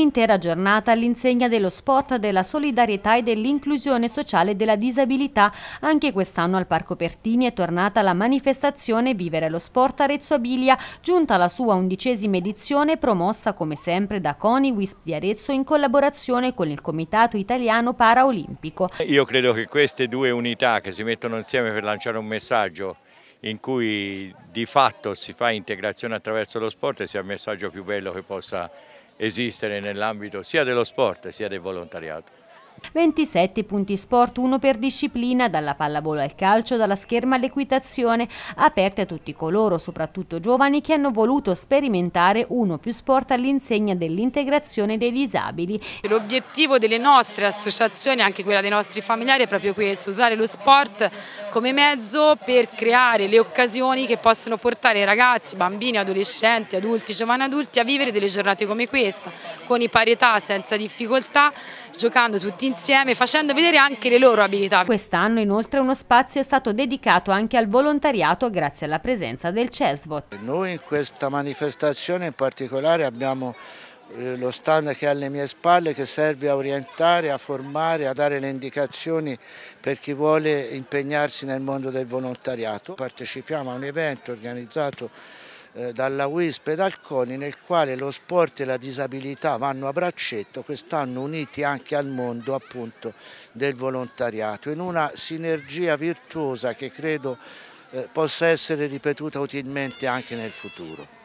un'intera giornata all'insegna dello sport, della solidarietà e dell'inclusione sociale della disabilità. Anche quest'anno al Parco Pertini è tornata la manifestazione Vivere lo sport Arezzo Abilia, giunta alla sua undicesima edizione promossa come sempre da CONI WISP di Arezzo in collaborazione con il Comitato Italiano Paraolimpico. Io credo che queste due unità che si mettono insieme per lanciare un messaggio in cui di fatto si fa integrazione attraverso lo sport sia il messaggio più bello che possa esistere nell'ambito sia dello sport sia del volontariato. 27 punti sport, uno per disciplina, dalla pallavolo al calcio, dalla scherma all'equitazione, aperte a tutti coloro, soprattutto giovani, che hanno voluto sperimentare uno più sport all'insegna dell'integrazione dei disabili. L'obiettivo delle nostre associazioni, anche quella dei nostri familiari, è proprio questo, usare lo sport come mezzo per creare le occasioni che possono portare ragazzi, bambini, adolescenti, adulti, giovani adulti a vivere delle giornate come questa, con i parietà, senza difficoltà, giocando tutti insieme facendo vedere anche le loro abilità. Quest'anno inoltre uno spazio è stato dedicato anche al volontariato grazie alla presenza del CESVOT. Noi in questa manifestazione in particolare abbiamo eh, lo stand che è alle mie spalle che serve a orientare, a formare, a dare le indicazioni per chi vuole impegnarsi nel mondo del volontariato. Partecipiamo a un evento organizzato eh, dalla WISP e dal CONI nel quale lo sport e la disabilità vanno a braccetto, quest'anno uniti anche al mondo appunto del volontariato, in una sinergia virtuosa che credo eh, possa essere ripetuta utilmente anche nel futuro.